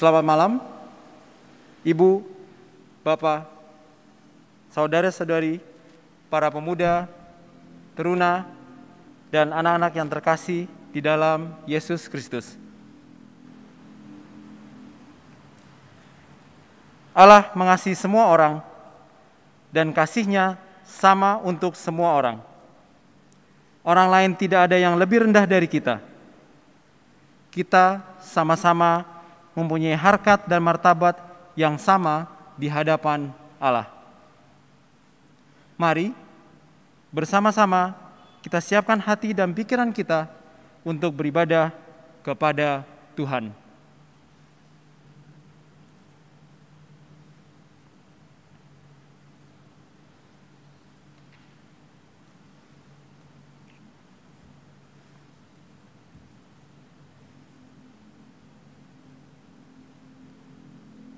Selamat malam, Ibu, Bapak, saudara-saudari, para pemuda, teruna, dan anak-anak yang terkasih di dalam Yesus Kristus. Allah mengasihi semua orang dan kasihnya sama untuk semua orang. Orang lain tidak ada yang lebih rendah dari kita. Kita sama-sama mempunyai harkat dan martabat yang sama di hadapan Allah. Mari bersama-sama kita siapkan hati dan pikiran kita untuk beribadah kepada Tuhan.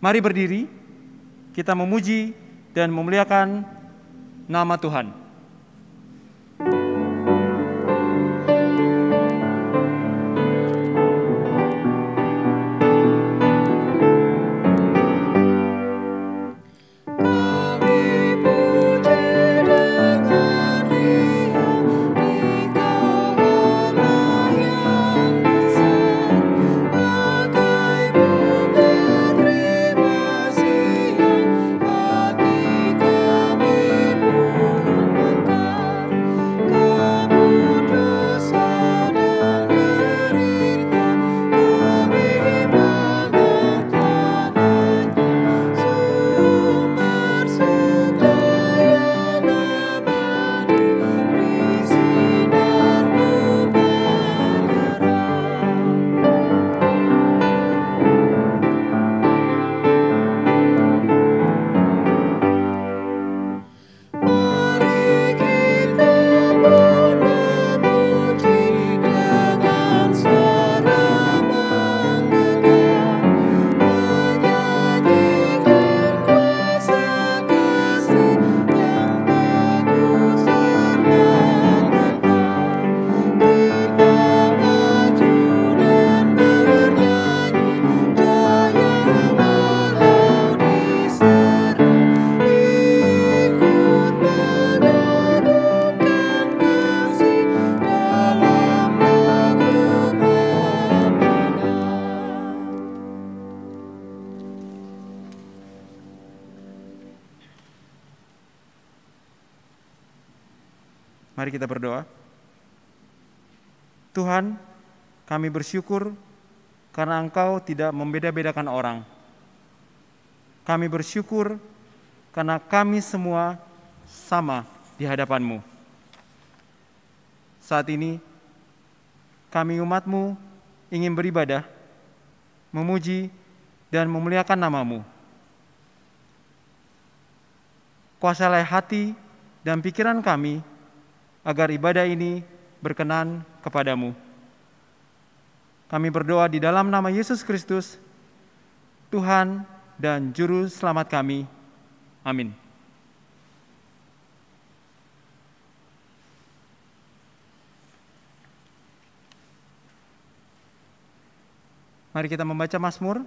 Mari berdiri, kita memuji dan memuliakan nama Tuhan. Mari kita berdoa. Tuhan, kami bersyukur karena Engkau tidak membeda-bedakan orang. Kami bersyukur karena kami semua sama di hadapan-Mu. Saat ini, kami umat-Mu ingin beribadah, memuji, dan memuliakan namamu. Kuasalah hati dan pikiran kami agar ibadah ini berkenan kepadamu. Kami berdoa di dalam nama Yesus Kristus, Tuhan dan Juru Selamat kami. Amin. Mari kita membaca Mazmur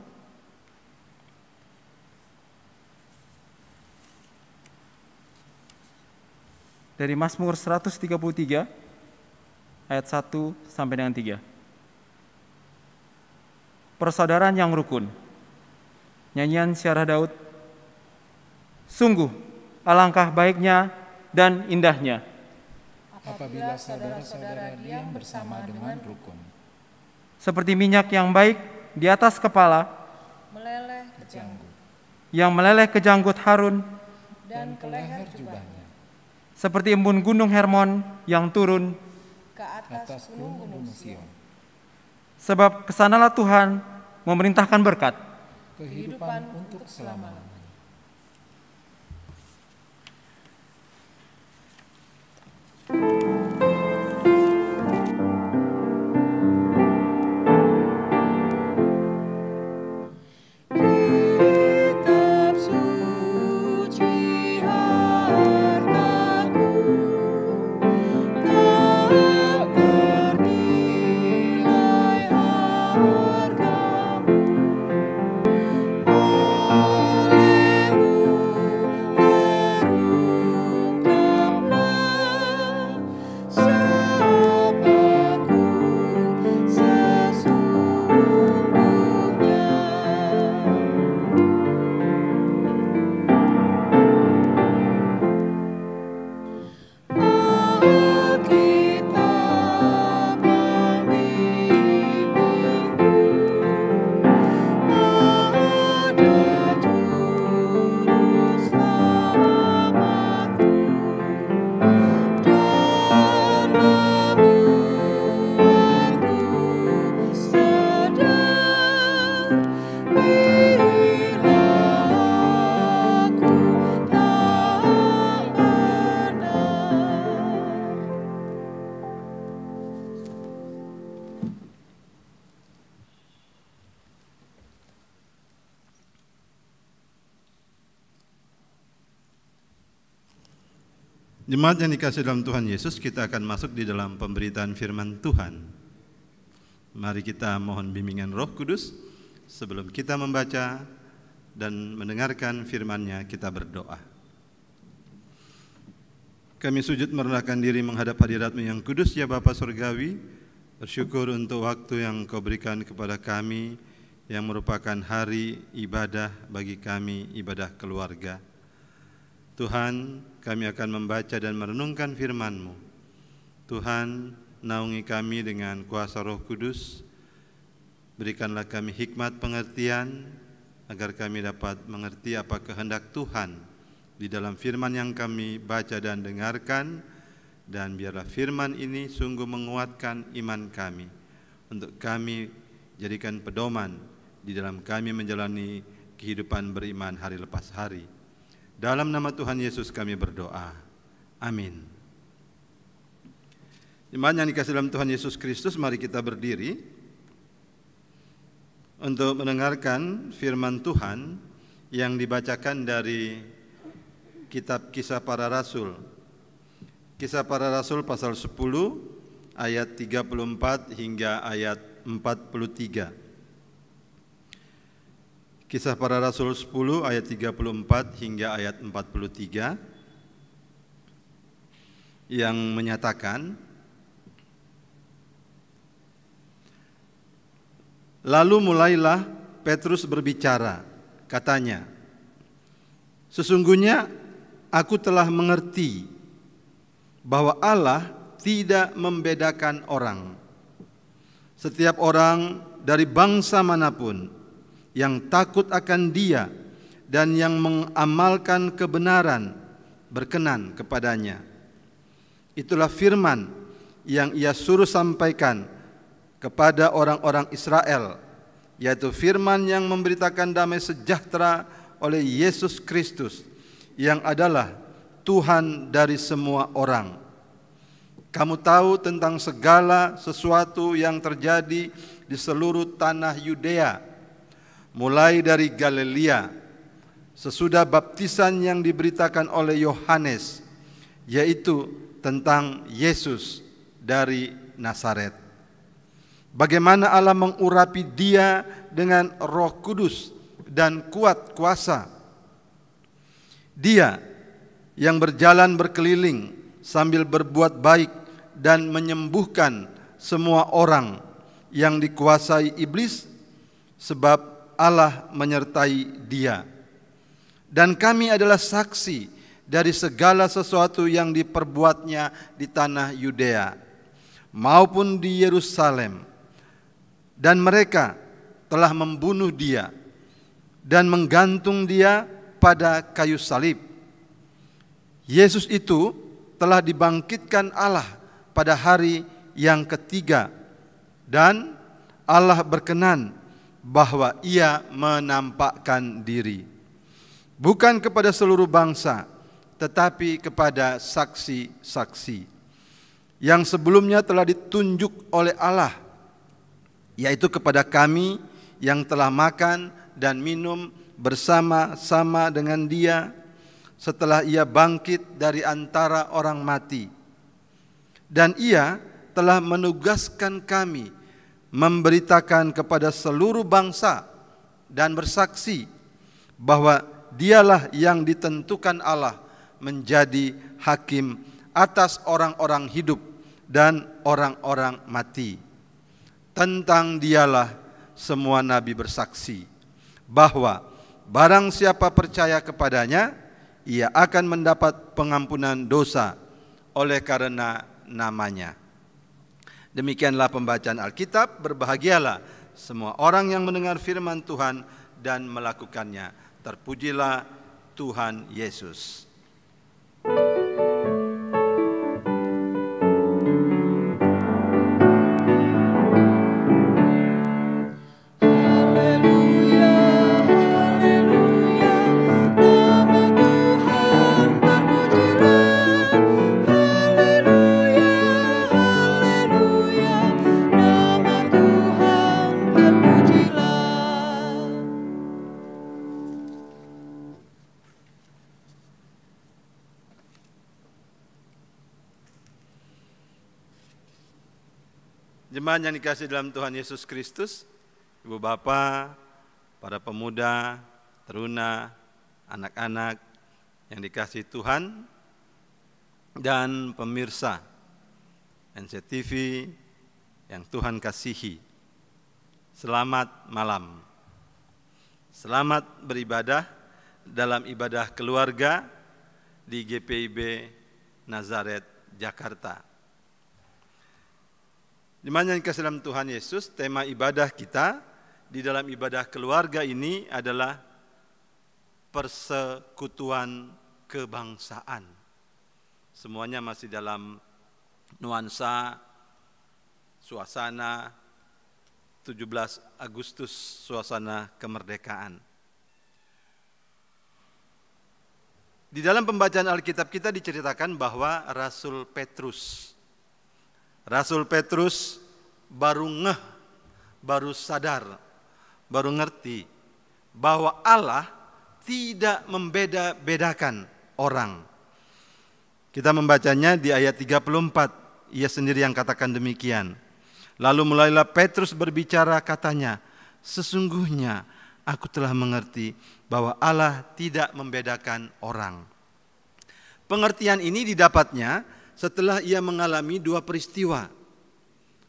dari Mazmur 133 ayat 1 sampai dengan 3. Persaudaraan yang rukun. Nyanyian Syarah Daud. Sungguh alangkah baiknya dan indahnya apabila saudara-saudara diam bersama dengan rukun. Seperti minyak yang baik di atas kepala, meleleh ke janggut. Yang meleleh ke janggut Harun dan ke leher jubahnya seperti embun gunung Hermon yang turun ke atas gunung-gunung Sion. Sebab kesanalah Tuhan memerintahkan berkat kehidupan untuk selamanya. Jemaat yang dikasih dalam Tuhan Yesus, kita akan masuk di dalam pemberitaan firman Tuhan. Mari kita mohon bimbingan Roh Kudus sebelum kita membaca dan mendengarkan firmannya, kita berdoa. Kami sujud merendahkan diri menghadap hadirat-Mu yang kudus ya Bapa surgawi. Bersyukur untuk waktu yang Kau berikan kepada kami yang merupakan hari ibadah bagi kami, ibadah keluarga. Tuhan, kami akan membaca dan merenungkan firman-Mu. Tuhan, naungi kami dengan kuasa roh kudus, berikanlah kami hikmat pengertian, agar kami dapat mengerti apa kehendak Tuhan di dalam firman yang kami baca dan dengarkan, dan biarlah firman ini sungguh menguatkan iman kami, untuk kami jadikan pedoman di dalam kami menjalani kehidupan beriman hari lepas hari. Dalam nama Tuhan Yesus kami berdoa. Amin. Iman yang dikasih dalam Tuhan Yesus Kristus, mari kita berdiri untuk mendengarkan firman Tuhan yang dibacakan dari kitab kisah para rasul. Kisah para rasul pasal 10 ayat 34 hingga ayat 43. Kisah para Rasul 10 ayat 34 hingga ayat 43 yang menyatakan Lalu mulailah Petrus berbicara, katanya, Sesungguhnya aku telah mengerti bahwa Allah tidak membedakan orang. Setiap orang dari bangsa manapun yang takut akan Dia dan yang mengamalkan kebenaran berkenan kepadanya. Itulah firman yang ia suruh sampaikan kepada orang-orang Israel, yaitu firman yang memberitakan damai sejahtera oleh Yesus Kristus, yang adalah Tuhan dari semua orang. Kamu tahu tentang segala sesuatu yang terjadi di seluruh tanah Yudea mulai dari Galilea sesudah baptisan yang diberitakan oleh Yohanes yaitu tentang Yesus dari Nazaret. Bagaimana Allah mengurapi dia dengan Roh Kudus dan kuat kuasa. Dia yang berjalan berkeliling sambil berbuat baik dan menyembuhkan semua orang yang dikuasai iblis sebab Allah menyertai dia. Dan kami adalah saksi dari segala sesuatu yang diperbuatnya di tanah Yudea maupun di Yerusalem. Dan mereka telah membunuh dia dan menggantung dia pada kayu salib. Yesus itu telah dibangkitkan Allah pada hari yang ketiga dan Allah berkenan bahwa ia menampakkan diri bukan kepada seluruh bangsa tetapi kepada saksi-saksi yang sebelumnya telah ditunjuk oleh Allah yaitu kepada kami yang telah makan dan minum bersama-sama dengan dia setelah ia bangkit dari antara orang mati dan ia telah menugaskan kami memberitakan kepada seluruh bangsa dan bersaksi bahwa dialah yang ditentukan Allah menjadi hakim atas orang-orang hidup dan orang-orang mati. Tentang dialah semua nabi bersaksi bahwa barang siapa percaya kepadanya ia akan mendapat pengampunan dosa oleh karena namanya. Demikianlah pembacaan Alkitab, berbahagialah semua orang yang mendengar firman Tuhan dan melakukannya. Terpujilah Tuhan Yesus. Jemaat yang dikasih dalam Tuhan Yesus Kristus, Ibu Bapak, para pemuda, teruna, anak-anak yang dikasih Tuhan, dan pemirsa NCTV yang Tuhan kasihi. Selamat malam. Selamat beribadah dalam ibadah keluarga di GPIB Nazaret, Jakarta. Dimana yang kasih dalam Tuhan Yesus, tema ibadah kita di dalam ibadah keluarga ini adalah persekutuan kebangsaan. Semuanya masih dalam nuansa suasana 17 Agustus suasana kemerdekaan. Di dalam pembacaan Alkitab kita diceritakan bahwa Rasul Petrus Rasul Petrus baru ngeh, baru sadar, baru ngerti bahwa Allah tidak membeda-bedakan orang. Kita membacanya di ayat 34, ia sendiri yang katakan demikian. Lalu mulailah Petrus berbicara katanya, sesungguhnya aku telah mengerti bahwa Allah tidak membedakan orang. Pengertian ini didapatnya setelah ia mengalami dua peristiwa.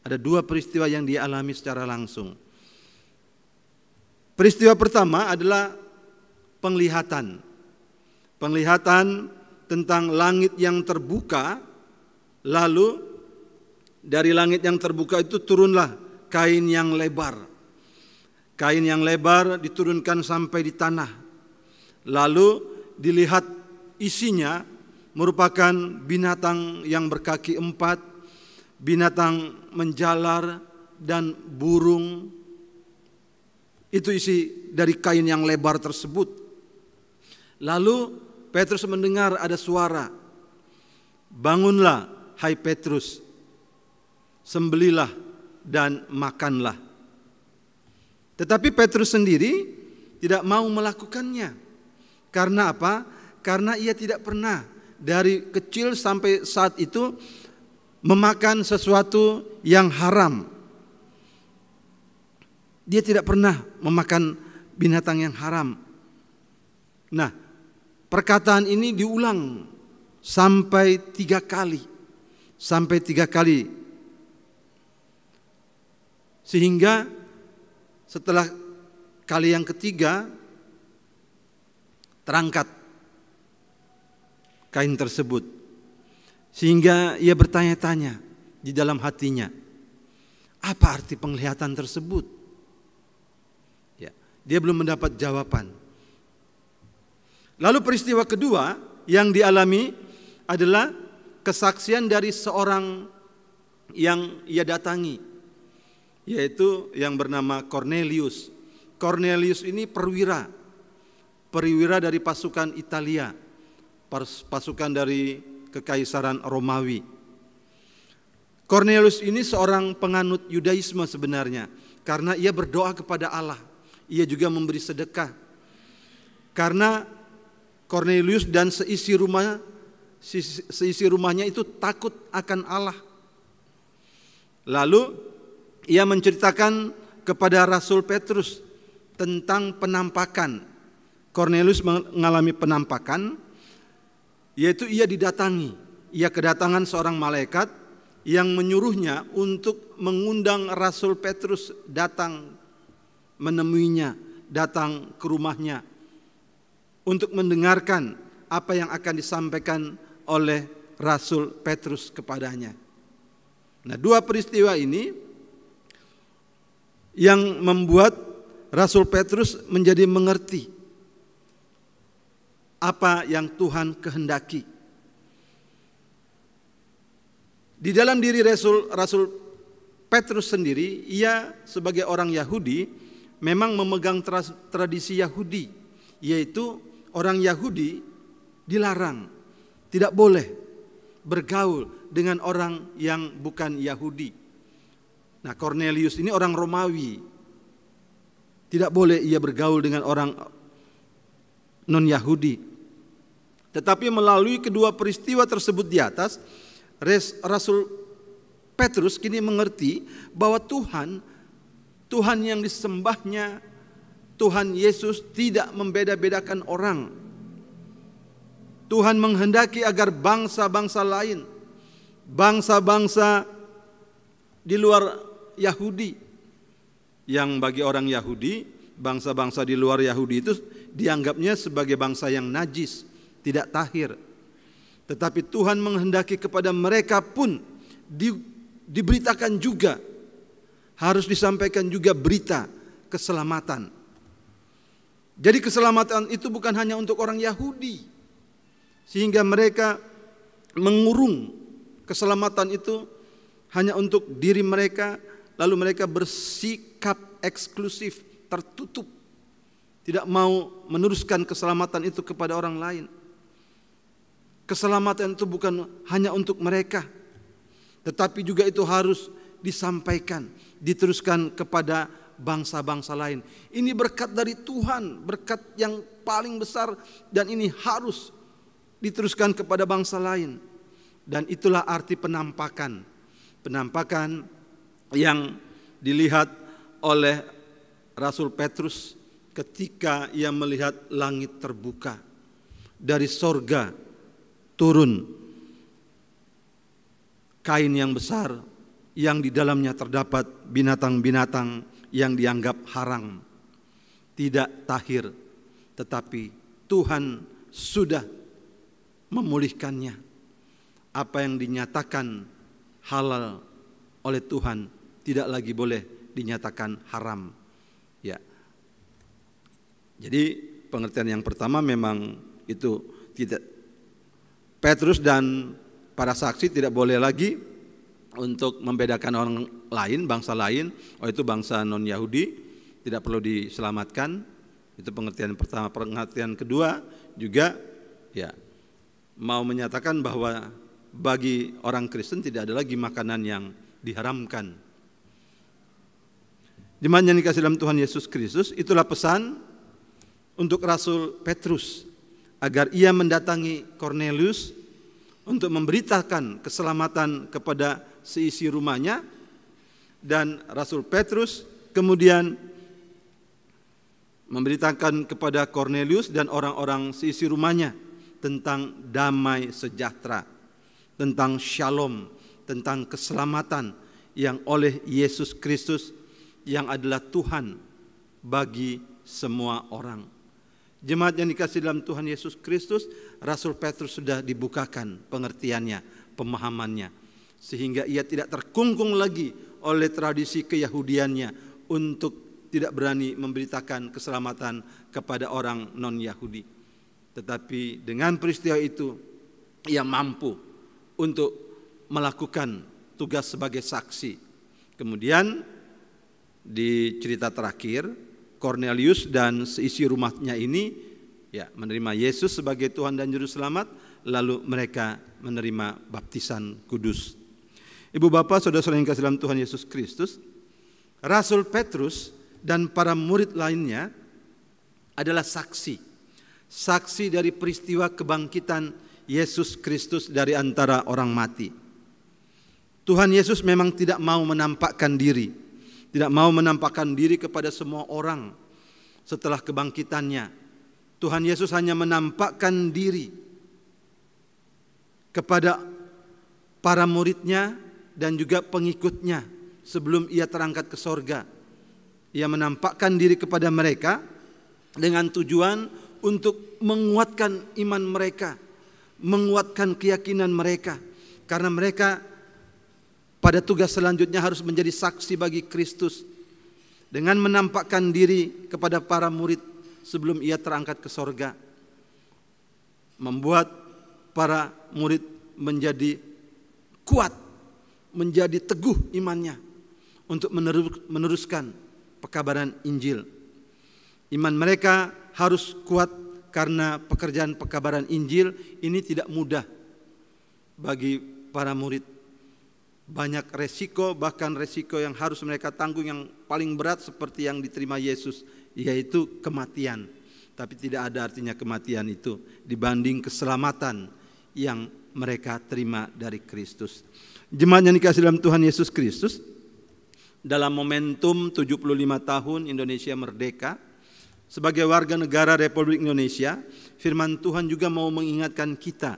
Ada dua peristiwa yang dialami secara langsung. Peristiwa pertama adalah penglihatan. Penglihatan tentang langit yang terbuka, lalu dari langit yang terbuka itu turunlah kain yang lebar. Kain yang lebar diturunkan sampai di tanah. Lalu dilihat isinya merupakan binatang yang berkaki empat, binatang menjalar dan burung. Itu isi dari kain yang lebar tersebut. Lalu Petrus mendengar ada suara, "Bangunlah, hai Petrus, sembelilah dan makanlah." Tetapi Petrus sendiri tidak mau melakukannya. Karena apa? Karena ia tidak pernah dari kecil sampai saat itu memakan sesuatu yang haram. Dia tidak pernah memakan binatang yang haram. Nah, perkataan ini diulang sampai tiga kali. Sampai tiga kali. Sehingga setelah kali yang ketiga terangkat kain tersebut. Sehingga ia bertanya-tanya di dalam hatinya, apa arti penglihatan tersebut? Ya, dia belum mendapat jawaban. Lalu peristiwa kedua yang dialami adalah kesaksian dari seorang yang ia datangi, yaitu yang bernama Cornelius. Cornelius ini perwira, perwira dari pasukan Italia pasukan dari kekaisaran Romawi. Cornelius ini seorang penganut Yudaisme sebenarnya karena ia berdoa kepada Allah. Ia juga memberi sedekah. Karena Cornelius dan seisi rumahnya seisi rumahnya itu takut akan Allah. Lalu ia menceritakan kepada Rasul Petrus tentang penampakan. Cornelius mengalami penampakan yaitu ia didatangi. Ia kedatangan seorang malaikat yang menyuruhnya untuk mengundang Rasul Petrus datang menemuinya, datang ke rumahnya untuk mendengarkan apa yang akan disampaikan oleh Rasul Petrus kepadanya. Nah, dua peristiwa ini yang membuat Rasul Petrus menjadi mengerti apa yang Tuhan kehendaki. Di dalam diri Rasul, Rasul Petrus sendiri, ia sebagai orang Yahudi memang memegang tradisi Yahudi, yaitu orang Yahudi dilarang, tidak boleh bergaul dengan orang yang bukan Yahudi. Nah, Cornelius ini orang Romawi. Tidak boleh ia bergaul dengan orang non-Yahudi. Tetapi melalui kedua peristiwa tersebut di atas, Rasul Petrus kini mengerti bahwa Tuhan, Tuhan yang disembahnya, Tuhan Yesus tidak membeda-bedakan orang. Tuhan menghendaki agar bangsa-bangsa lain, bangsa-bangsa di luar Yahudi, yang bagi orang Yahudi, bangsa-bangsa di luar Yahudi itu dianggapnya sebagai bangsa yang najis, tidak tahir. Tetapi Tuhan menghendaki kepada mereka pun di, diberitakan juga harus disampaikan juga berita keselamatan. Jadi keselamatan itu bukan hanya untuk orang Yahudi. Sehingga mereka mengurung keselamatan itu hanya untuk diri mereka lalu mereka bersikap eksklusif, tertutup. Tidak mau meneruskan keselamatan itu kepada orang lain. Keselamatan itu bukan hanya untuk mereka, tetapi juga itu harus disampaikan, diteruskan kepada bangsa-bangsa lain. Ini berkat dari Tuhan, berkat yang paling besar dan ini harus diteruskan kepada bangsa lain. Dan itulah arti penampakan. Penampakan yang dilihat oleh Rasul Petrus ketika ia melihat langit terbuka dari sorga turun kain yang besar yang di dalamnya terdapat binatang-binatang yang dianggap haram, tidak tahir, tetapi Tuhan sudah memulihkannya. Apa yang dinyatakan halal oleh Tuhan tidak lagi boleh dinyatakan haram. Ya. Jadi pengertian yang pertama memang itu tidak Petrus dan para saksi tidak boleh lagi untuk membedakan orang lain, bangsa lain, oh itu bangsa non-Yahudi, tidak perlu diselamatkan. Itu pengertian pertama, pengertian kedua juga ya mau menyatakan bahwa bagi orang Kristen tidak ada lagi makanan yang diharamkan. Jemaat yang dikasih dalam Tuhan Yesus Kristus, itulah pesan untuk Rasul Petrus agar ia mendatangi Cornelius untuk memberitakan keselamatan kepada seisi rumahnya dan Rasul Petrus kemudian memberitakan kepada Cornelius dan orang-orang seisi rumahnya tentang damai sejahtera, tentang shalom, tentang keselamatan yang oleh Yesus Kristus yang adalah Tuhan bagi semua orang. Jemaat yang dikasih dalam Tuhan Yesus Kristus, Rasul Petrus sudah dibukakan pengertiannya, pemahamannya. Sehingga ia tidak terkungkung lagi oleh tradisi keyahudiannya untuk tidak berani memberitakan keselamatan kepada orang non-Yahudi. Tetapi dengan peristiwa itu, ia mampu untuk melakukan tugas sebagai saksi. Kemudian di cerita terakhir, Cornelius dan seisi rumahnya ini ya menerima Yesus sebagai Tuhan dan juru selamat lalu mereka menerima baptisan kudus. Ibu bapak, saudara-saudara yang kasih dalam Tuhan Yesus Kristus, Rasul Petrus dan para murid lainnya adalah saksi. Saksi dari peristiwa kebangkitan Yesus Kristus dari antara orang mati. Tuhan Yesus memang tidak mau menampakkan diri tidak mau menampakkan diri kepada semua orang setelah kebangkitannya. Tuhan Yesus hanya menampakkan diri kepada para muridnya dan juga pengikutnya sebelum ia terangkat ke sorga. Ia menampakkan diri kepada mereka dengan tujuan untuk menguatkan iman mereka, menguatkan keyakinan mereka, karena mereka pada tugas selanjutnya harus menjadi saksi bagi Kristus dengan menampakkan diri kepada para murid sebelum ia terangkat ke sorga. Membuat para murid menjadi kuat, menjadi teguh imannya untuk meneruskan pekabaran Injil. Iman mereka harus kuat karena pekerjaan pekabaran Injil ini tidak mudah bagi para murid banyak resiko bahkan resiko yang harus mereka tanggung yang paling berat seperti yang diterima Yesus yaitu kematian tapi tidak ada artinya kematian itu dibanding keselamatan yang mereka terima dari Kristus jemaat yang dikasih dalam Tuhan Yesus Kristus dalam momentum 75 tahun Indonesia merdeka sebagai warga negara Republik Indonesia firman Tuhan juga mau mengingatkan kita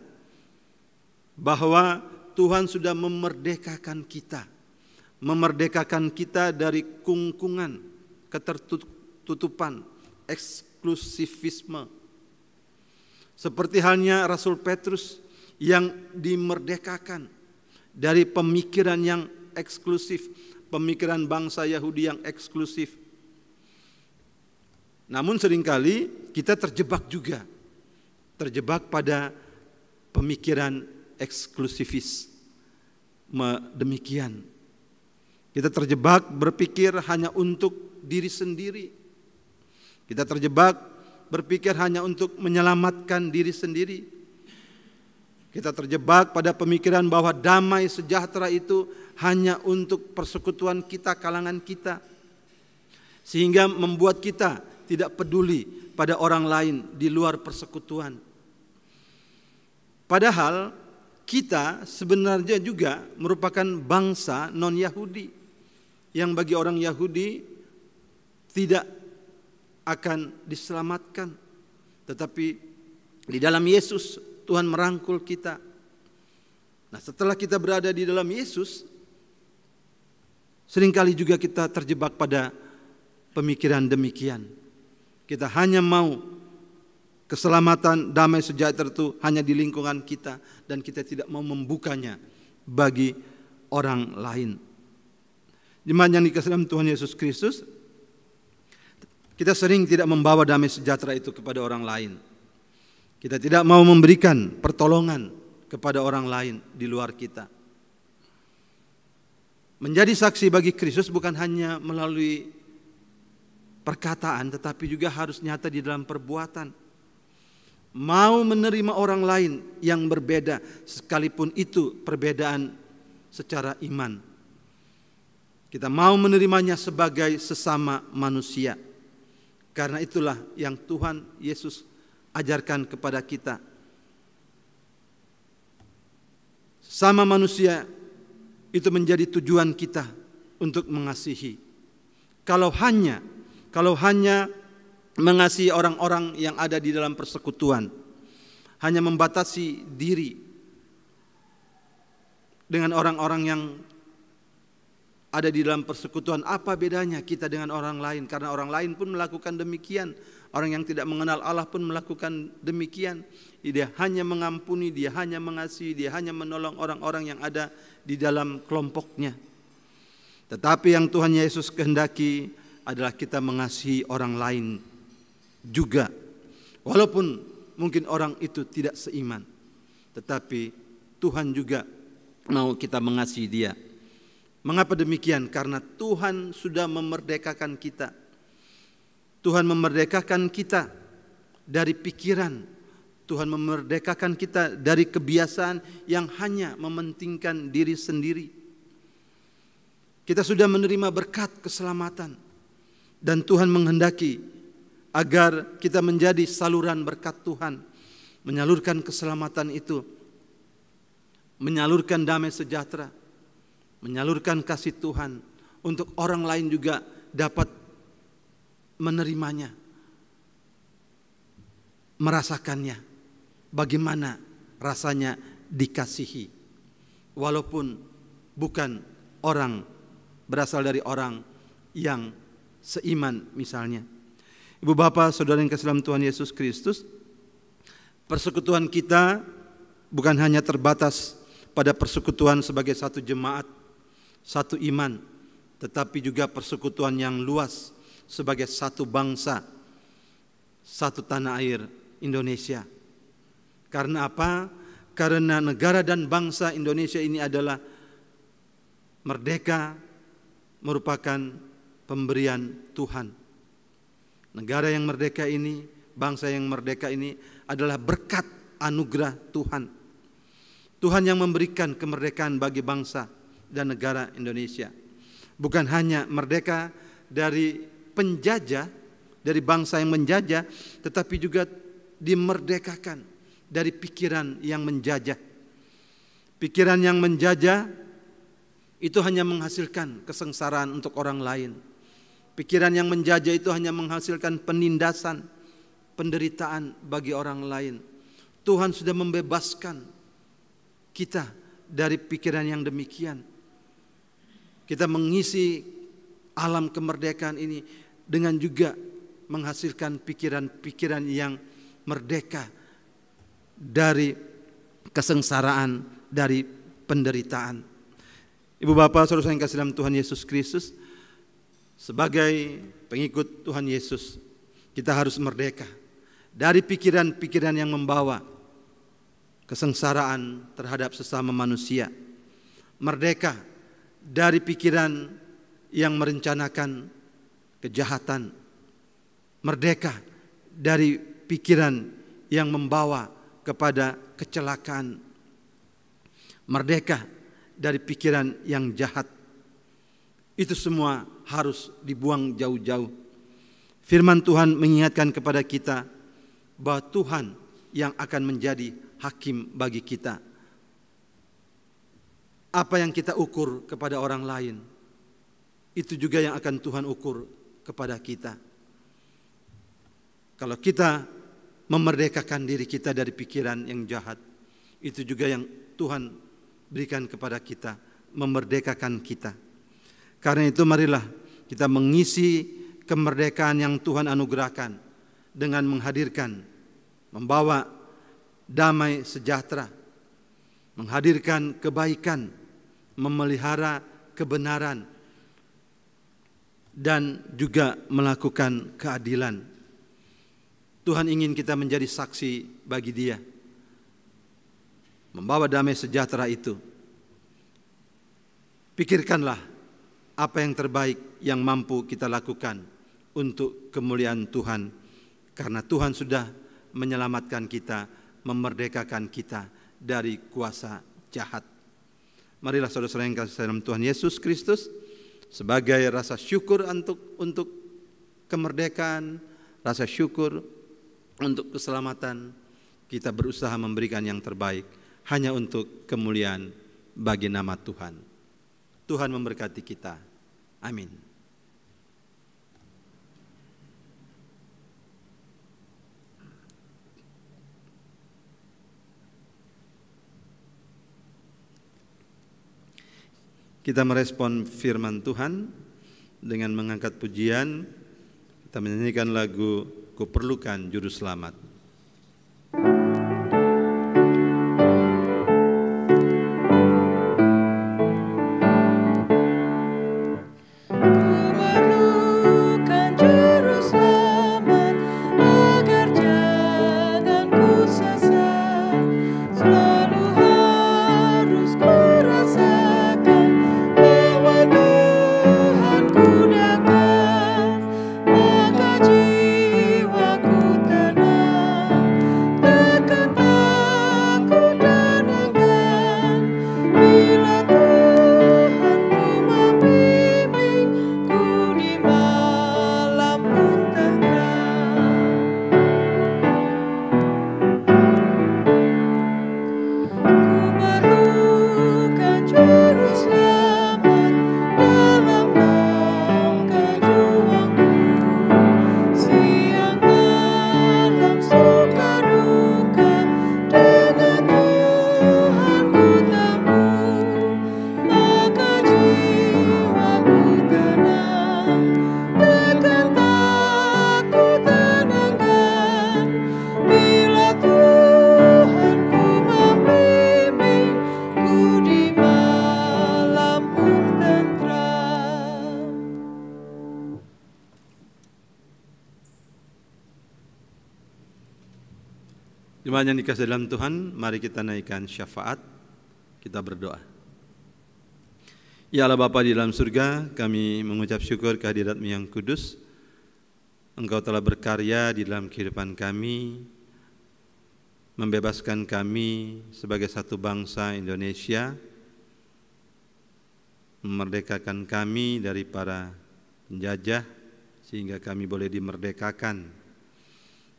bahwa Tuhan sudah memerdekakan kita. Memerdekakan kita dari kungkungan, ketertutupan, eksklusifisme. Seperti halnya Rasul Petrus yang dimerdekakan dari pemikiran yang eksklusif, pemikiran bangsa Yahudi yang eksklusif. Namun seringkali kita terjebak juga, terjebak pada pemikiran eksklusifis demikian. Kita terjebak berpikir hanya untuk diri sendiri. Kita terjebak berpikir hanya untuk menyelamatkan diri sendiri. Kita terjebak pada pemikiran bahwa damai sejahtera itu hanya untuk persekutuan kita, kalangan kita, sehingga membuat kita tidak peduli pada orang lain di luar persekutuan. Padahal kita sebenarnya juga merupakan bangsa non-Yahudi yang bagi orang Yahudi tidak akan diselamatkan. Tetapi di dalam Yesus Tuhan merangkul kita. Nah, setelah kita berada di dalam Yesus seringkali juga kita terjebak pada pemikiran demikian. Kita hanya mau Keselamatan, damai sejahtera itu hanya di lingkungan kita dan kita tidak mau membukanya bagi orang lain. Jemaat yang dikasih dalam Tuhan Yesus Kristus, kita sering tidak membawa damai sejahtera itu kepada orang lain. Kita tidak mau memberikan pertolongan kepada orang lain di luar kita. Menjadi saksi bagi Kristus bukan hanya melalui perkataan tetapi juga harus nyata di dalam perbuatan mau menerima orang lain yang berbeda sekalipun itu perbedaan secara iman. Kita mau menerimanya sebagai sesama manusia. Karena itulah yang Tuhan Yesus ajarkan kepada kita. Sama manusia itu menjadi tujuan kita untuk mengasihi. Kalau hanya kalau hanya mengasihi orang-orang yang ada di dalam persekutuan, hanya membatasi diri dengan orang-orang yang ada di dalam persekutuan. Apa bedanya kita dengan orang lain? Karena orang lain pun melakukan demikian. Orang yang tidak mengenal Allah pun melakukan demikian. Dia hanya mengampuni, dia hanya mengasihi, dia hanya menolong orang-orang yang ada di dalam kelompoknya. Tetapi yang Tuhan Yesus kehendaki adalah kita mengasihi orang lain juga. Walaupun mungkin orang itu tidak seiman, tetapi Tuhan juga mau kita mengasihi dia. Mengapa demikian? Karena Tuhan sudah memerdekakan kita. Tuhan memerdekakan kita dari pikiran. Tuhan memerdekakan kita dari kebiasaan yang hanya mementingkan diri sendiri. Kita sudah menerima berkat keselamatan dan Tuhan menghendaki agar kita menjadi saluran berkat Tuhan, menyalurkan keselamatan itu, menyalurkan damai sejahtera, menyalurkan kasih Tuhan untuk orang lain juga dapat menerimanya, merasakannya. Bagaimana rasanya dikasihi, walaupun bukan orang berasal dari orang yang seiman misalnya. Ibu bapak, saudara yang kasih Tuhan Yesus Kristus, persekutuan kita bukan hanya terbatas pada persekutuan sebagai satu jemaat, satu iman, tetapi juga persekutuan yang luas sebagai satu bangsa, satu tanah air Indonesia. Karena apa? Karena negara dan bangsa Indonesia ini adalah merdeka merupakan pemberian Tuhan. Negara yang merdeka ini, bangsa yang merdeka ini adalah berkat anugerah Tuhan. Tuhan yang memberikan kemerdekaan bagi bangsa dan negara Indonesia. Bukan hanya merdeka dari penjajah, dari bangsa yang menjajah, tetapi juga dimerdekakan dari pikiran yang menjajah. Pikiran yang menjajah itu hanya menghasilkan kesengsaraan untuk orang lain. Pikiran yang menjajah itu hanya menghasilkan penindasan, penderitaan bagi orang lain. Tuhan sudah membebaskan kita dari pikiran yang demikian. Kita mengisi alam kemerdekaan ini dengan juga menghasilkan pikiran-pikiran yang merdeka dari kesengsaraan, dari penderitaan. Ibu bapak, saudara yang kasih dalam Tuhan Yesus Kristus, sebagai pengikut Tuhan Yesus, kita harus merdeka dari pikiran-pikiran yang membawa kesengsaraan terhadap sesama manusia. Merdeka dari pikiran yang merencanakan kejahatan. Merdeka dari pikiran yang membawa kepada kecelakaan. Merdeka dari pikiran yang jahat. Itu semua harus dibuang jauh-jauh. Firman Tuhan mengingatkan kepada kita bahwa Tuhan yang akan menjadi hakim bagi kita. Apa yang kita ukur kepada orang lain, itu juga yang akan Tuhan ukur kepada kita. Kalau kita memerdekakan diri kita dari pikiran yang jahat, itu juga yang Tuhan berikan kepada kita, memerdekakan kita. Karena itu marilah kita mengisi kemerdekaan yang Tuhan anugerahkan dengan menghadirkan, membawa damai sejahtera, menghadirkan kebaikan, memelihara kebenaran, dan juga melakukan keadilan. Tuhan ingin kita menjadi saksi bagi Dia, membawa damai sejahtera itu. Pikirkanlah apa yang terbaik yang mampu kita lakukan untuk kemuliaan Tuhan karena Tuhan sudah menyelamatkan kita, memerdekakan kita dari kuasa jahat. Marilah saudara-saudara yang kasih dalam Tuhan Yesus Kristus sebagai rasa syukur untuk untuk kemerdekaan, rasa syukur untuk keselamatan, kita berusaha memberikan yang terbaik hanya untuk kemuliaan bagi nama Tuhan. Tuhan memberkati kita. Amin. Kita merespon firman Tuhan dengan mengangkat pujian, kita menyanyikan lagu Kuperlukan Juru Selamat. Jemaat yang dikasih dalam Tuhan, mari kita naikkan syafaat, kita berdoa. Ya Allah Bapa di dalam surga, kami mengucap syukur kehadiratmu yang kudus. Engkau telah berkarya di dalam kehidupan kami, membebaskan kami sebagai satu bangsa Indonesia, memerdekakan kami dari para penjajah, sehingga kami boleh dimerdekakan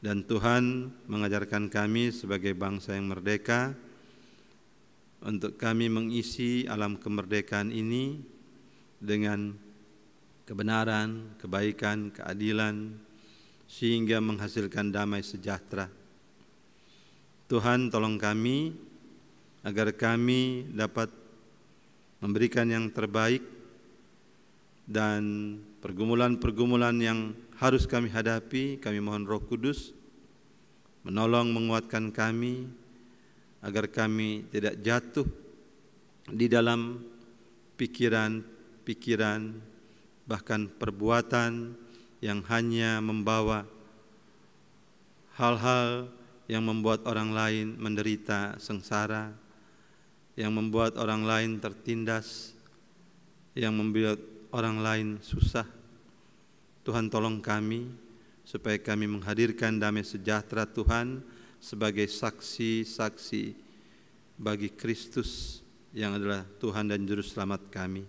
dan Tuhan mengajarkan kami sebagai bangsa yang merdeka untuk kami mengisi alam kemerdekaan ini dengan kebenaran, kebaikan, keadilan sehingga menghasilkan damai sejahtera. Tuhan tolong kami agar kami dapat memberikan yang terbaik dan pergumulan-pergumulan yang harus kami hadapi, kami mohon Roh Kudus menolong menguatkan kami agar kami tidak jatuh di dalam pikiran-pikiran bahkan perbuatan yang hanya membawa hal-hal yang membuat orang lain menderita sengsara, yang membuat orang lain tertindas, yang membuat orang lain susah. Tuhan tolong kami supaya kami menghadirkan damai sejahtera Tuhan sebagai saksi-saksi bagi Kristus yang adalah Tuhan dan Juru Selamat kami.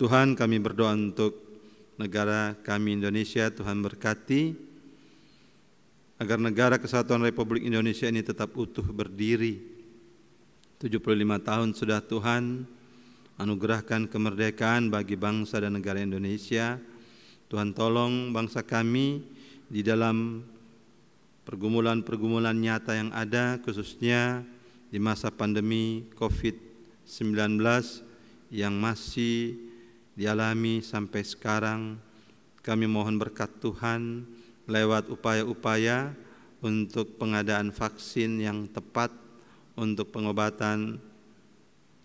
Tuhan kami berdoa untuk negara kami Indonesia, Tuhan berkati agar negara kesatuan Republik Indonesia ini tetap utuh berdiri. 75 tahun sudah Tuhan anugerahkan kemerdekaan bagi bangsa dan negara Indonesia. Indonesia Tuhan tolong bangsa kami di dalam pergumulan-pergumulan nyata yang ada khususnya di masa pandemi COVID-19 yang masih dialami sampai sekarang. Kami mohon berkat Tuhan lewat upaya-upaya untuk pengadaan vaksin yang tepat untuk pengobatan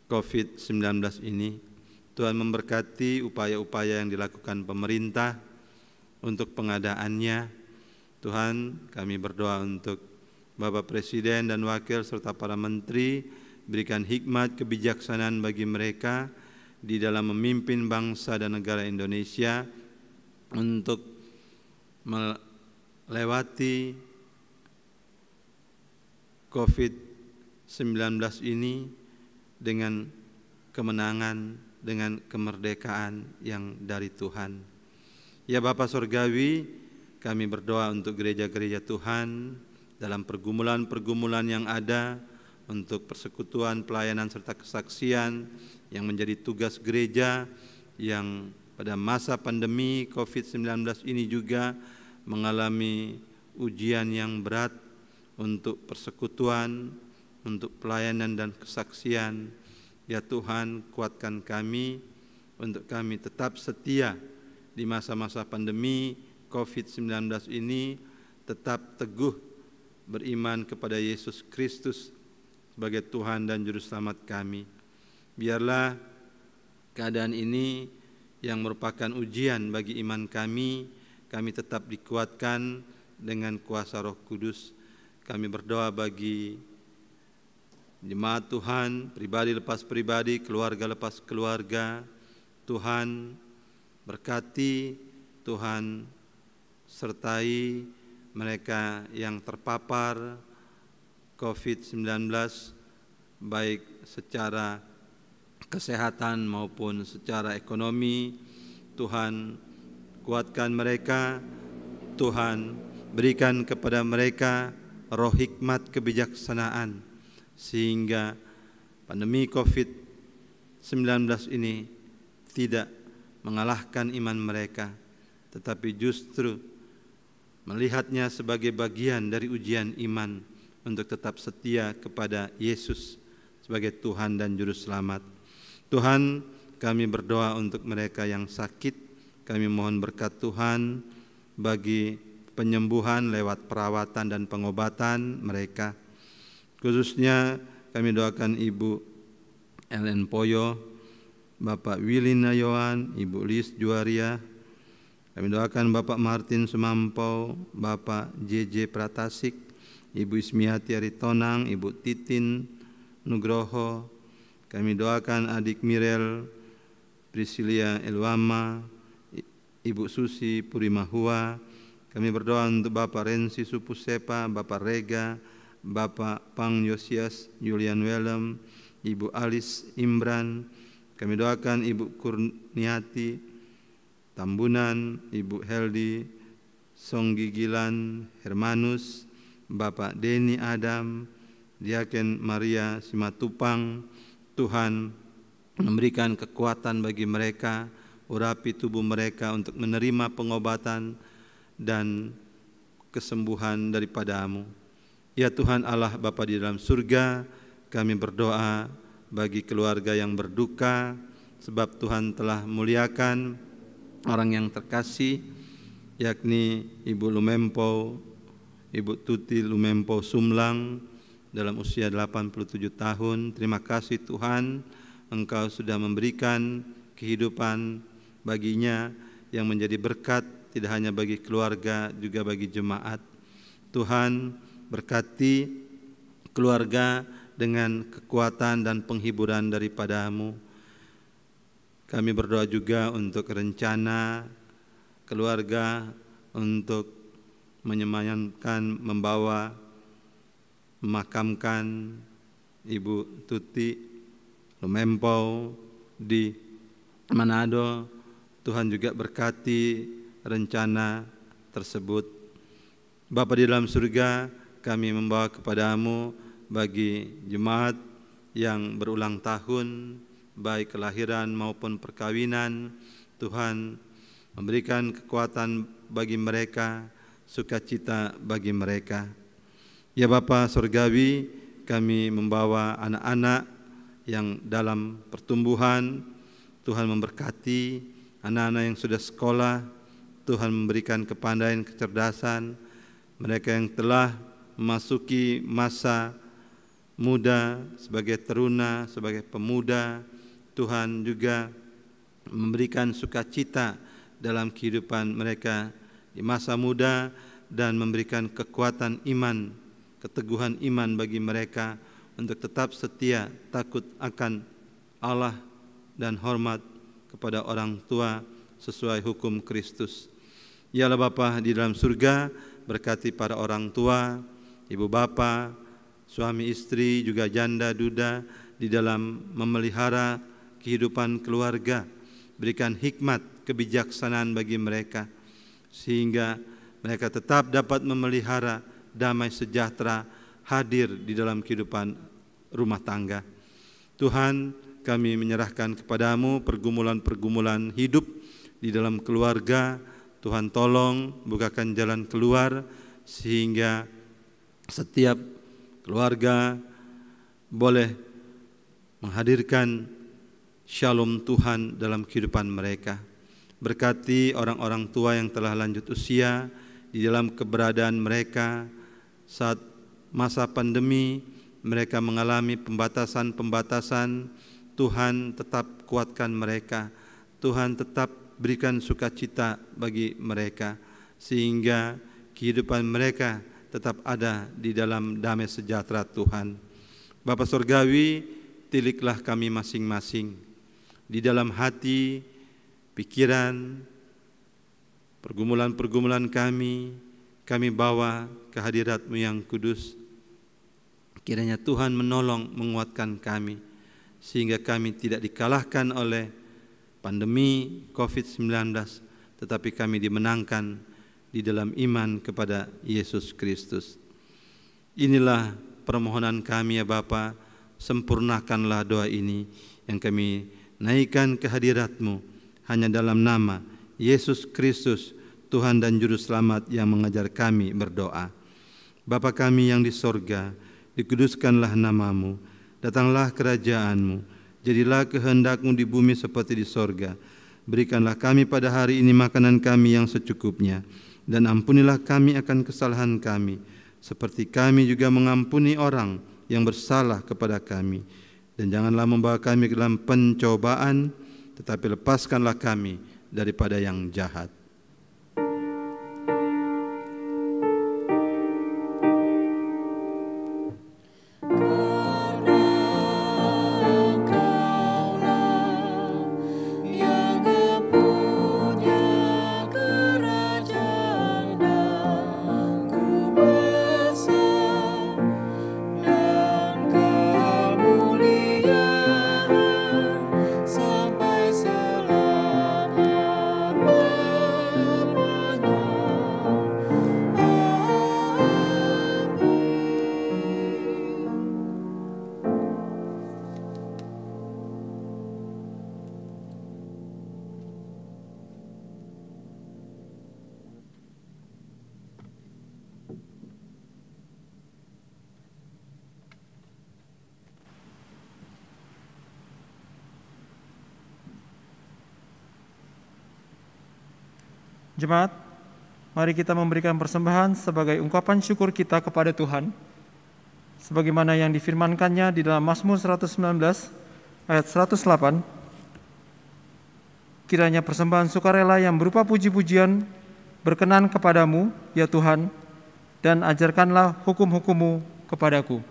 COVID-19 ini. Tuhan memberkati upaya-upaya yang dilakukan pemerintah untuk pengadaannya. Tuhan, kami berdoa untuk Bapak Presiden dan Wakil serta para menteri, berikan hikmat kebijaksanaan bagi mereka di dalam memimpin bangsa dan negara Indonesia untuk melewati COVID-19 ini dengan kemenangan dengan kemerdekaan yang dari Tuhan. Ya Bapa Surgawi, kami berdoa untuk gereja-gereja Tuhan dalam pergumulan-pergumulan yang ada untuk persekutuan, pelayanan serta kesaksian yang menjadi tugas gereja yang pada masa pandemi COVID-19 ini juga mengalami ujian yang berat untuk persekutuan, untuk pelayanan dan kesaksian Ya Tuhan, kuatkan kami untuk kami tetap setia di masa-masa pandemi COVID-19 ini, tetap teguh beriman kepada Yesus Kristus sebagai Tuhan dan Juru Selamat kami. Biarlah keadaan ini yang merupakan ujian bagi iman kami, kami tetap dikuatkan dengan kuasa roh kudus. Kami berdoa bagi jemaat Tuhan, pribadi lepas pribadi, keluarga lepas keluarga, Tuhan berkati, Tuhan sertai mereka yang terpapar COVID-19 baik secara kesehatan maupun secara ekonomi. Tuhan kuatkan mereka, Tuhan berikan kepada mereka roh hikmat kebijaksanaan sehingga pandemi Covid-19 ini tidak mengalahkan iman mereka tetapi justru melihatnya sebagai bagian dari ujian iman untuk tetap setia kepada Yesus sebagai Tuhan dan juru selamat. Tuhan, kami berdoa untuk mereka yang sakit. Kami mohon berkat Tuhan bagi penyembuhan lewat perawatan dan pengobatan mereka Khususnya kami doakan Ibu Ellen Poyo, Bapak Willy Nayoan, Ibu Lis Juaria, kami doakan Bapak Martin Semampau, Bapak JJ Pratasik, Ibu Ismiati Aritonang, Ibu Titin Nugroho, kami doakan adik Mirel, Priscilia Elwama, Ibu Susi Purimahua, kami berdoa untuk Bapak Rensi Supusepa, Bapak Rega, Bapak Pang Yosias Julian Welem, Ibu Alis Imran, kami doakan Ibu Kurniati Tambunan, Ibu Heldi, Songgigilan Hermanus, Bapak Deni Adam, Diaken Maria Simatupang, Tuhan memberikan kekuatan bagi mereka, urapi tubuh mereka untuk menerima pengobatan dan kesembuhan daripadamu. Ya Tuhan Allah Bapa di dalam surga, kami berdoa bagi keluarga yang berduka, sebab Tuhan telah muliakan orang yang terkasih, yakni Ibu Lumempo, Ibu Tuti Lumempo Sumlang, dalam usia 87 tahun. Terima kasih Tuhan, Engkau sudah memberikan kehidupan baginya yang menjadi berkat tidak hanya bagi keluarga, juga bagi jemaat. Tuhan, berkati keluarga dengan kekuatan dan penghiburan daripadamu. Kami berdoa juga untuk rencana keluarga untuk menyemayamkan, membawa, memakamkan Ibu Tuti Lumempau di Manado. Tuhan juga berkati rencana tersebut. Bapa di dalam surga, kami membawa kepadamu bagi jemaat yang berulang tahun, baik kelahiran maupun perkawinan, Tuhan memberikan kekuatan bagi mereka, sukacita bagi mereka. Ya Bapa Surgawi, kami membawa anak-anak yang dalam pertumbuhan, Tuhan memberkati anak-anak yang sudah sekolah, Tuhan memberikan kepandaian, kecerdasan, mereka yang telah memasuki masa muda sebagai teruna, sebagai pemuda, Tuhan juga memberikan sukacita dalam kehidupan mereka di masa muda dan memberikan kekuatan iman, keteguhan iman bagi mereka untuk tetap setia, takut akan Allah dan hormat kepada orang tua sesuai hukum Kristus. Ya Bapa di dalam surga, berkati para orang tua, ibu bapa, suami istri, juga janda, duda di dalam memelihara kehidupan keluarga. Berikan hikmat, kebijaksanaan bagi mereka sehingga mereka tetap dapat memelihara damai sejahtera hadir di dalam kehidupan rumah tangga. Tuhan, kami menyerahkan kepadamu pergumulan-pergumulan hidup di dalam keluarga. Tuhan tolong bukakan jalan keluar sehingga setiap keluarga boleh menghadirkan shalom Tuhan dalam kehidupan mereka. Berkati orang-orang tua yang telah lanjut usia di dalam keberadaan mereka saat masa pandemi mereka mengalami pembatasan-pembatasan Tuhan tetap kuatkan mereka Tuhan tetap berikan sukacita bagi mereka sehingga kehidupan mereka tetap ada di dalam damai sejahtera Tuhan. Bapak Surgawi, tiliklah kami masing-masing di dalam hati, pikiran, pergumulan-pergumulan kami, kami bawa ke hadiratmu yang kudus. Kiranya Tuhan menolong menguatkan kami sehingga kami tidak dikalahkan oleh pandemi COVID-19 tetapi kami dimenangkan di dalam iman kepada Yesus Kristus. Inilah permohonan kami ya Bapa, sempurnakanlah doa ini yang kami naikkan ke hadiratmu hanya dalam nama Yesus Kristus Tuhan dan Juru Selamat yang mengajar kami berdoa. Bapa kami yang di sorga, dikuduskanlah namamu, datanglah kerajaanmu, jadilah kehendakmu di bumi seperti di sorga. Berikanlah kami pada hari ini makanan kami yang secukupnya, dan ampunilah kami akan kesalahan kami seperti kami juga mengampuni orang yang bersalah kepada kami dan janganlah membawa kami ke dalam pencobaan tetapi lepaskanlah kami daripada yang jahat Mari kita memberikan persembahan sebagai ungkapan syukur kita kepada Tuhan. Sebagaimana yang difirmankannya di dalam Mazmur 119 ayat 108. Kiranya persembahan sukarela yang berupa puji-pujian berkenan kepadamu, ya Tuhan, dan ajarkanlah hukum hukummu kepadaku.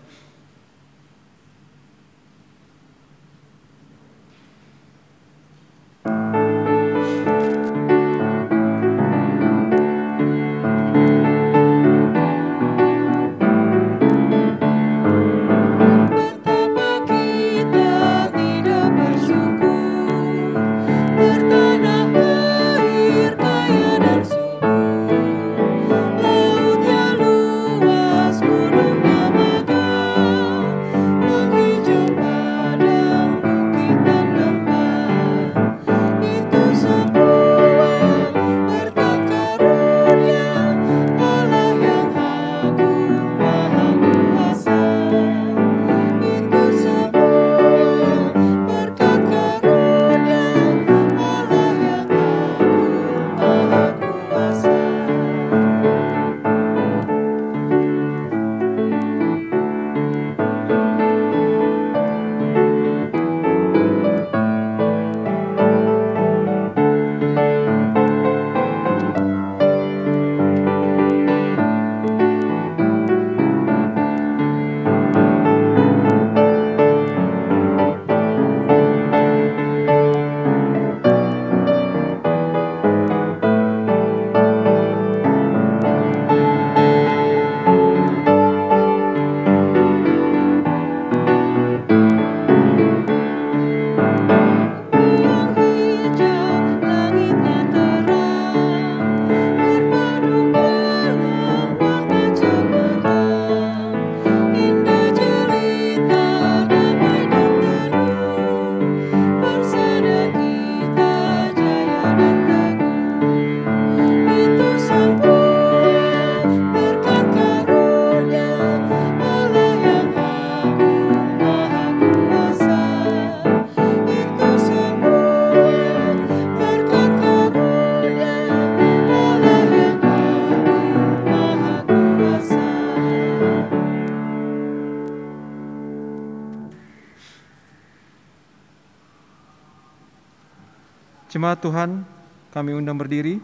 Jemaat Tuhan, kami undang berdiri.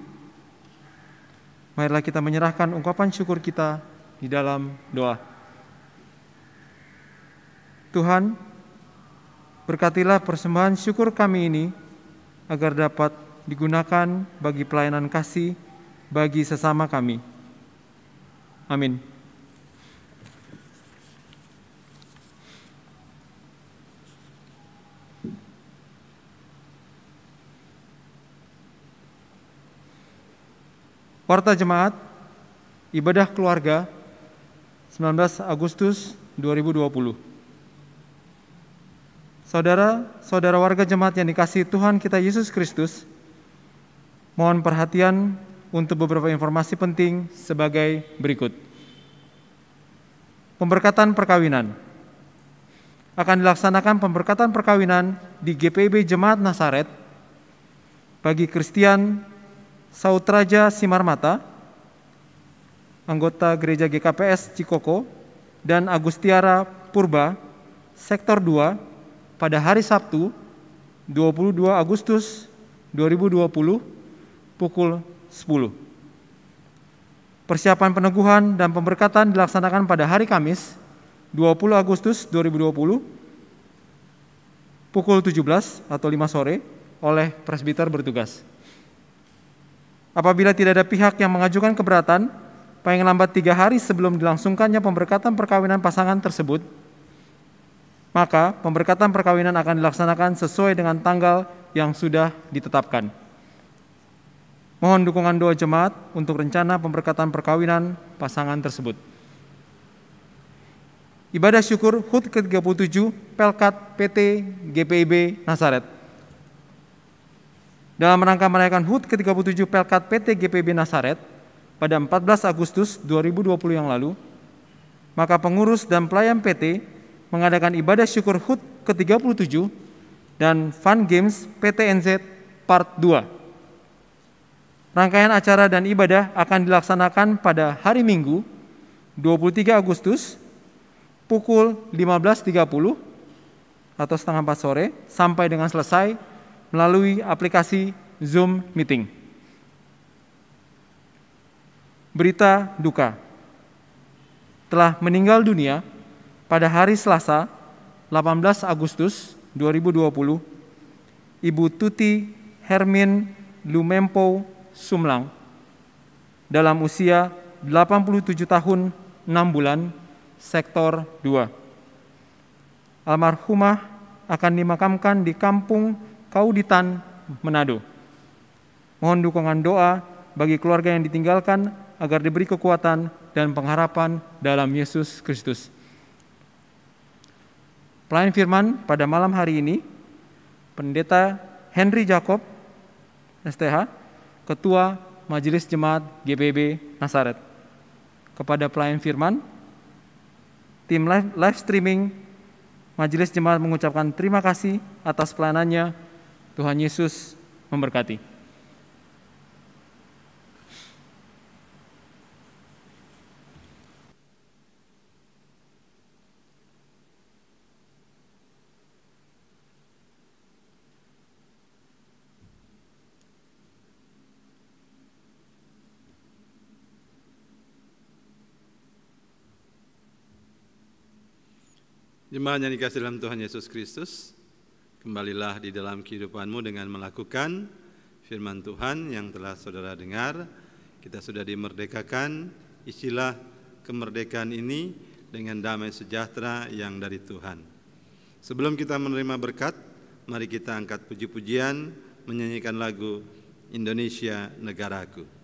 Marilah kita menyerahkan ungkapan syukur kita di dalam doa. Tuhan, berkatilah persembahan syukur kami ini agar dapat digunakan bagi pelayanan kasih bagi sesama kami. Amin. Warta Jemaat, Ibadah Keluarga, 19 Agustus 2020. Saudara, saudara warga jemaat yang dikasih Tuhan kita Yesus Kristus, mohon perhatian untuk beberapa informasi penting sebagai berikut. Pemberkatan perkawinan akan dilaksanakan pemberkatan perkawinan di GPB Jemaat Nasaret bagi Kristen Sautraja Simarmata, anggota Gereja GKPS Cikoko, dan Agustiara Purba, Sektor 2, pada hari Sabtu, 22 Agustus 2020, pukul 10. Persiapan peneguhan dan pemberkatan dilaksanakan pada hari Kamis, 20 Agustus 2020, pukul 17 atau 5 sore oleh presbiter bertugas. Apabila tidak ada pihak yang mengajukan keberatan, paling lambat tiga hari sebelum dilangsungkannya pemberkatan perkawinan pasangan tersebut, maka pemberkatan perkawinan akan dilaksanakan sesuai dengan tanggal yang sudah ditetapkan. Mohon dukungan doa jemaat untuk rencana pemberkatan perkawinan pasangan tersebut. Ibadah syukur HUT ke-37 Pelkat PT GPIB Nasaret dalam rangka merayakan HUT ke-37 Pelkat PT GPB Nasaret pada 14 Agustus 2020 yang lalu, maka pengurus dan pelayan PT mengadakan ibadah syukur HUT ke-37 dan Fun Games PT NZ Part 2. Rangkaian acara dan ibadah akan dilaksanakan pada hari Minggu 23 Agustus pukul 15.30 atau setengah 4 sore sampai dengan selesai melalui aplikasi Zoom Meeting. Berita duka telah meninggal dunia pada hari Selasa 18 Agustus 2020 Ibu Tuti Hermin Lumempo Sumlang dalam usia 87 tahun 6 bulan sektor 2. Almarhumah akan dimakamkan di Kampung Kauditan, Manado. Mohon dukungan doa bagi keluarga yang ditinggalkan agar diberi kekuatan dan pengharapan dalam Yesus Kristus. Pelayan firman pada malam hari ini, Pendeta Henry Jacob, STH, Ketua Majelis Jemaat GBB Nasaret. Kepada pelayan firman, tim live, live streaming Majelis Jemaat mengucapkan terima kasih atas pelayanannya Tuhan Yesus memberkati. Jemaat yang dikasih dalam Tuhan Yesus Kristus, Kembalilah di dalam kehidupanmu dengan melakukan firman Tuhan yang telah saudara dengar. Kita sudah dimerdekakan, isilah kemerdekaan ini dengan damai sejahtera yang dari Tuhan. Sebelum kita menerima berkat, mari kita angkat puji-pujian, menyanyikan lagu Indonesia Negaraku.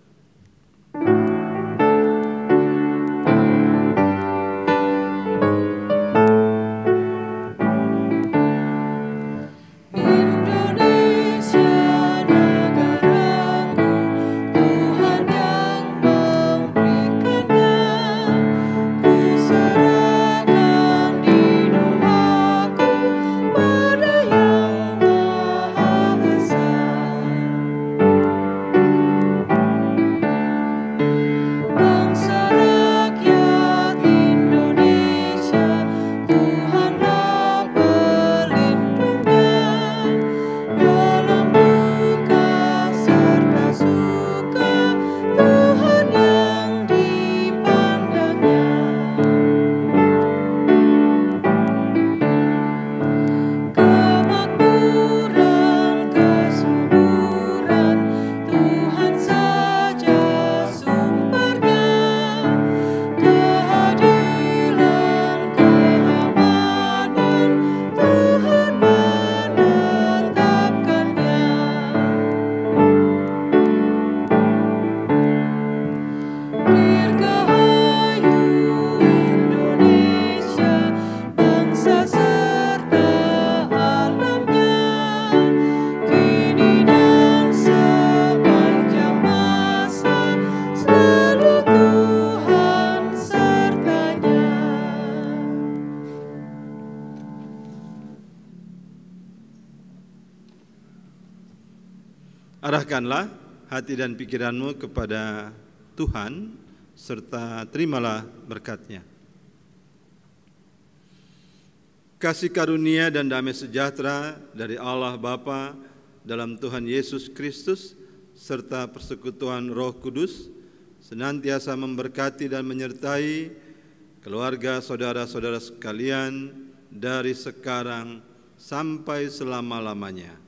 serahkanlah hati dan pikiranmu kepada Tuhan serta terimalah berkatnya. Kasih karunia dan damai sejahtera dari Allah Bapa dalam Tuhan Yesus Kristus serta persekutuan Roh Kudus senantiasa memberkati dan menyertai keluarga saudara-saudara sekalian dari sekarang sampai selama-lamanya.